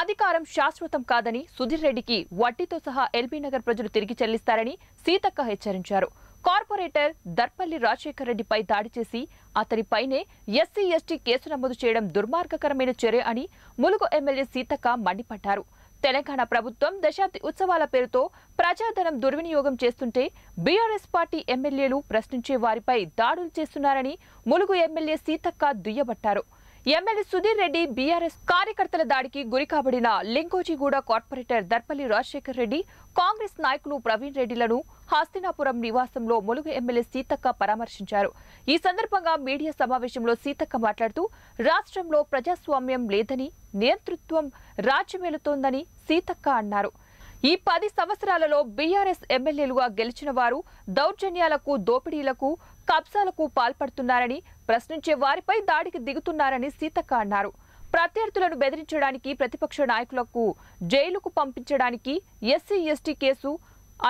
అధికారం శాశ్వతం కాదని సుధీర్ రెడ్డికి వడ్డీతో సహా ఎల్బీ నగర్ ప్రజలు తిరిగి చెల్లిస్తారని సీతక్క హెచ్చరించారు కార్పొరేటర్ దర్పల్లి రాజశేఖర్ రెడ్డిపై దాడి చేసి అతనిపైనే ఎస్సీ ఎస్టీ కేసు నమోదు చేయడం దుర్మార్గకరమైన చర్య అని ములుగు ఎమ్మెల్యే సీతక్క మండిపడ్డారు తెలంగాణ ప్రభుత్వం దశాబ్ది ఉత్సవాల పేరుతో ప్రజాధనం దుర్వినియోగం చేస్తుంటే బీఆర్ఎస్ పార్టీ ఎమ్మెల్యేలు ప్రశ్నించే వారిపై దాడులు చేస్తున్నారని ములుగు ఎమ్మెల్యే సీతక్క దుయ్యబట్టారు ఎమ్మెల్యే సుధీర్ రెడ్డి బీఆర్ఎస్ కార్యకర్తల దాడికి గురికాబడిన లింగోజీగూడ కార్పొరేటర్ దర్పల్లి రాజశేఖర్ రెడ్డి కాంగ్రెస్ నాయకులు ప్రవీణ్ రెడ్డిలను హస్తినాపురం నివాసంలో ములుగు ఎమ్మెల్యే సీతక్క పరామర్శించారు ఈ సందర్భంగా మీడియా సమావేశంలో సీతక్క మాట్లాడుతూ రాష్ట్రంలో ప్రజాస్వామ్యం లేదని నేతృత్వం రాజ్యమేలుతోందని సీతక్క అన్నారు ఈ పది సంవత్సరాలలో బీఆర్ఎస్ ఎమ్మెల్యేలుగా గెలిచిన వారు దౌర్జన్యాలకు దోపిడీలకు కబ్జాలకు పాల్పడుతున్నారని ప్రశ్నించే వారిపై దాడికి దిగుతున్నారని సీతక్క అన్నారు ప్రత్యర్థులను బెదిరించడానికి ప్రతిపక్ష నాయకులకు జైలుకు పంపించడానికి ఎస్సీ ఎస్టీ కేసు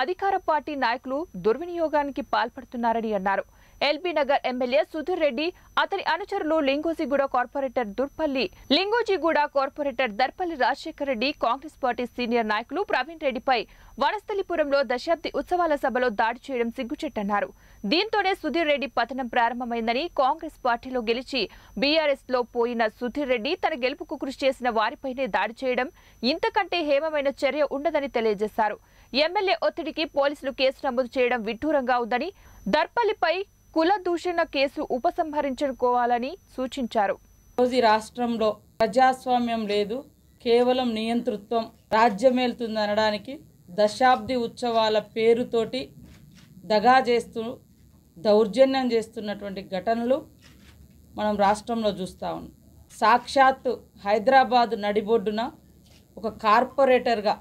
అధికార పార్టీ నాయకులు దుర్వినియోగానికి పాల్పడుతున్నారని అన్నారు ఎల్బీ నగర్ ఎమ్మెల్యే సుధీర్ రెడ్డి అతని అనుచరులు Lingojiguda corporator Durpalli Lingojiguda corporator Darpalli Rajasekhara Reddy Congress party senior నాయకులు ప్రవీణ్ రెడ్డిపై వనస్థలిపురంలో దశాబ్ది ఉత్సవాల సభలో దాడి చేయడం సిగ్గుచెట్టన్నారు దీంతోనే సుధీర్ రెడ్డి పతనం ప్రారంభమైందని కాంగ్రెస్ పార్టీలో గెలిచి బీఆర్ఎస్ లో పోయిన సుధీర్ రెడ్డి తన గెలుపుకు కృషి చేసిన వారిపైనే దాడి చేయడం ఇంతకంటే హేమమైన చర్య ఉండదని తెలియజేశారు ఎమ్మెల్యే ఒత్తిడికి పోలీసులు కేసు నమోదు చేయడం విడ్డూరంగా ఉందని దర్పలిపై కుల దూషణ కేసు ఉపసంహరించుకోవాలని సూచించారు రోజు రాష్ట్రంలో ప్రజాస్వామ్యం లేదు కేవలం నియంతృత్వం రాజ్యమేలుతుంది అనడానికి దశాబ్ది ఉత్సవాల పేరుతోటి దగా చేస్తూ దౌర్జన్యం చేస్తున్నటువంటి ఘటనలు మనం రాష్ట్రంలో చూస్తూ ఉన్నాం సాక్షాత్తు హైదరాబాద్ నడిబొడ్డున ఒక కార్పొరేటర్గా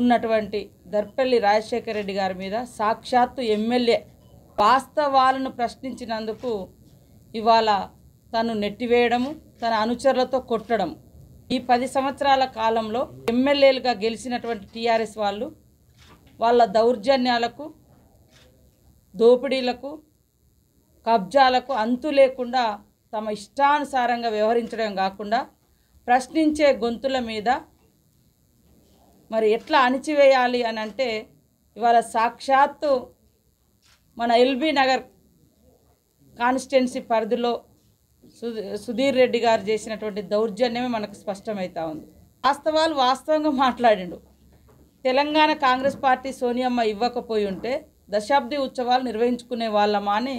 ఉన్నటువంటి దర్పల్లి రాజశేఖర రెడ్డి గారి మీద సాక్షాత్తు ఎమ్మెల్యే వాస్తవాలను ప్రశ్నించినందుకు ఇవాళ తను నెట్టివేయడము తన అనుచరులతో కొట్టడం ఈ పది సంవత్సరాల కాలంలో ఎమ్మెల్యేలుగా గెలిచినటువంటి టీఆర్ఎస్ వాళ్ళు వాళ్ళ దౌర్జన్యాలకు దోపిడీలకు కబ్జాలకు అంతు లేకుండా తమ ఇష్టానుసారంగా వ్యవహరించడం కాకుండా ప్రశ్నించే గొంతుల మీద మరి ఎట్లా అణిచివేయాలి అని అంటే ఇవాళ సాక్షాత్తు మన ఎల్బీ నగర్ కాన్స్టిట్యున్సీ పరిధిలో సుధీర్ రెడ్డి గారు చేసినటువంటి దౌర్జన్యమే మనకు స్పష్టమవుతా ఉంది వాస్తవాలు వాస్తవంగా మాట్లాడిండు తెలంగాణ కాంగ్రెస్ పార్టీ సోనియమ్మ ఇవ్వకపోయి ఉంటే దశాబ్ది ఉత్సవాలు నిర్వహించుకునే వాళ్ళమా అని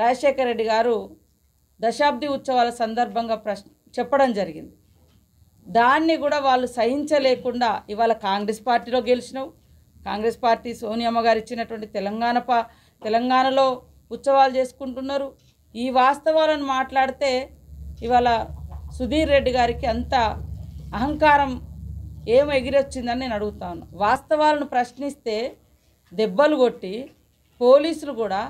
రాజశేఖర రెడ్డి గారు దశాబ్ది ఉత్సవాల సందర్భంగా ప్రశ్ చెప్పడం జరిగింది దాన్ని కూడా వాళ్ళు సహించలేకుండా ఇవాళ కాంగ్రెస్ పార్టీలో గెలిచినావు కాంగ్రెస్ పార్టీ సోనియమ్మ గారు ఇచ్చినటువంటి తెలంగాణ పా తెలంగాణలో ఉత్సవాలు చేసుకుంటున్నారు ఈ వాస్తవాలను మాట్లాడితే ఇవాళ సుధీర్ రెడ్డి గారికి అంత అహంకారం ఏం ఎగిరొచ్చిందని నేను అడుగుతాను వాస్తవాలను ప్రశ్నిస్తే దెబ్బలు కొట్టి పోలీసులు కూడా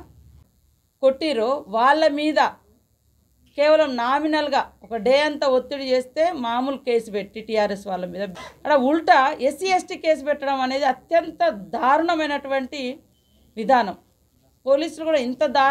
కొట్టిరు వాళ్ళ మీద కేవలం నామినల్గా ఒక డే అంతా ఒత్తిడి చేస్తే మామూలు కేసు పెట్టి టీఆర్ఎస్ వాళ్ళ మీద అక్కడ ఉల్టా ఎస్సీ ఎస్టీ కేసు పెట్టడం అనేది అత్యంత దారుణమైనటువంటి విధానం ಪೊಲೀಸರುಗಳು ಇಂಥ ದಾ